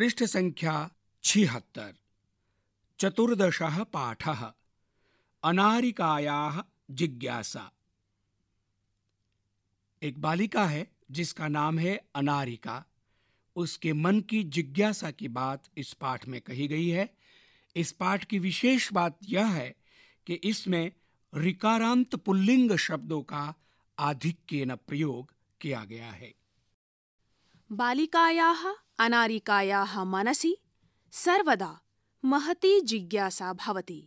पृष्ठ संख्या छिहत्तर चतुर्दश पाठ अनारिकाया जिज्ञासा एक बालिका है जिसका नाम है अनारिका उसके मन की जिज्ञासा की बात इस पाठ में कही गई है इस पाठ की विशेष बात यह है कि इसमें रिकारांत पुल्लिंग शब्दों का आधिक्यन प्रयोग किया गया है बालिकाया अनारिकायाः मनसि सर्वदा महती जिज्ञासा भवति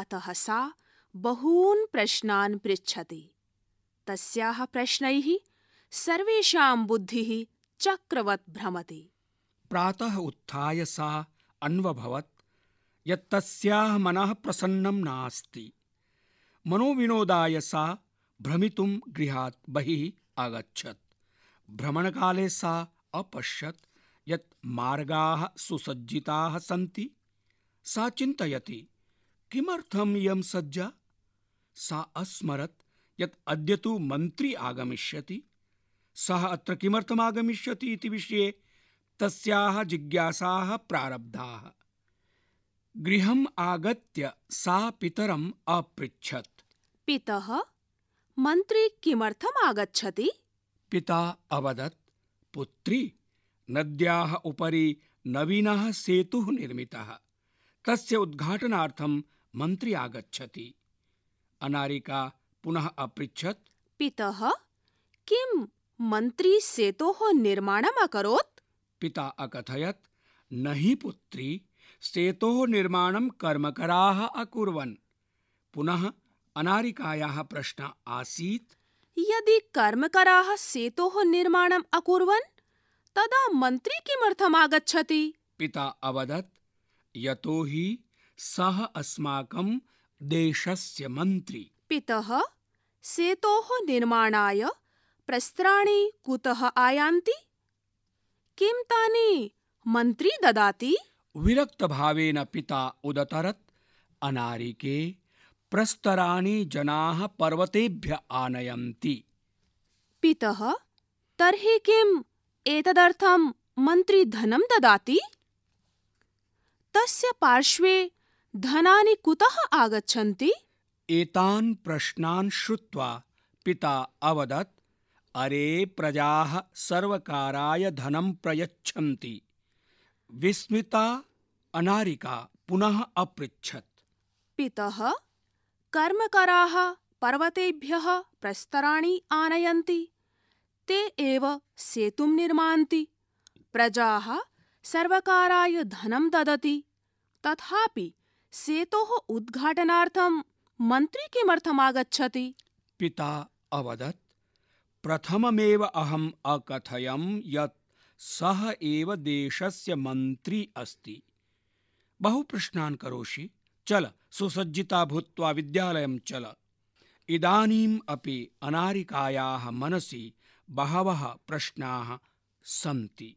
अतः सा बहून् प्रश्नान् पृच्छति तस्याः प्रश्नैः सर्वेषां बुद्धिः चक्रवत् भ्रमति प्रातः उत्थाय सा अन्वभवत् यत् तस्याः मनः प्रसन्नं नास्ति मनोविनोदाय सा भ्रमितुं गृहात् बहिः आगच्छत् भ्रमणकाले सा अपश्यत् यत् मार्गाः सुसज्जिताः सन्ति सा चिन्तयति किमर्थम् इयं सज्जा सा अस्मरत् यत् अद्य तु मन्त्री आगमिष्यति सः अत्र किमर्थम् आगमिष्यति इति विषये तस्याः जिज्ञासाः प्रारब्धाः गृहम् आगत्य सा पितरम् अपृच्छत् पितः मन्त्री किमर्थम् आगच्छति पिता अवदत् पुत्री नद्याः उपरि नवीनः सेतुः निर्मितः तस्य उद्घाटनार्थं मन्त्री आगच्छति अनारिका पुनः अपृच्छत् पितः किं मन्त्री सेतोः निर्माणम् अकरोत् पिता अकथयत् न हि पुत्री सेतोः निर्माणं कर्मकराः अकुर्वन् पुनः अनारिकायाः प्रश्न आसीत् यदि कर्मकराः सेतोः निर्माणम् अकुर्वन् तदा मन्त्री किमर्थम् आगच्छति पिता अवदत् यतो हि सः अस्माकं देशस्य मंत्री पितः सेतोः निर्माणाय प्रस्त्राणि कुतः आयान्ति किं तानि मंत्री ददाति विरक्त भावेन पिता उदतरत् अनारिके प्रस्तराणि जनाः पर्वतेभ्य आनयन्ति पितः तर्हि किम् एतदर्थं मन्त्री धनं ददाति तस्य पार्श्वे धनानि कुतः आगच्छन्ति एतान् प्रश्नान् श्रुत्वा पिता अवदत् अरे प्रजाः सर्वकाराय धनं प्रयच्छन्ति विस्मिता अनारिका पुनः अपृच्छत् पितः कर्मकराः पर्वतेभ्यः प्रस्तराणि आनयन्ति ते एव सेतुं निर्मान्ति प्रजाः सर्वकाराय धनं ददति तथापि सेतोः उद्घाटनार्थं मन्त्री किमर्थमागच्छति पिता अवदत् प्रथममेव अहम् अकथयं यत् सः एव देशस्य मन्त्री अस्ति बहु प्रश्नान् करोषि चल सुसज्जिता भूत्वा विद्यालयं चल इदानीम् अपि अनारिकायाः मनसि बहवः प्रश्नाः सन्ति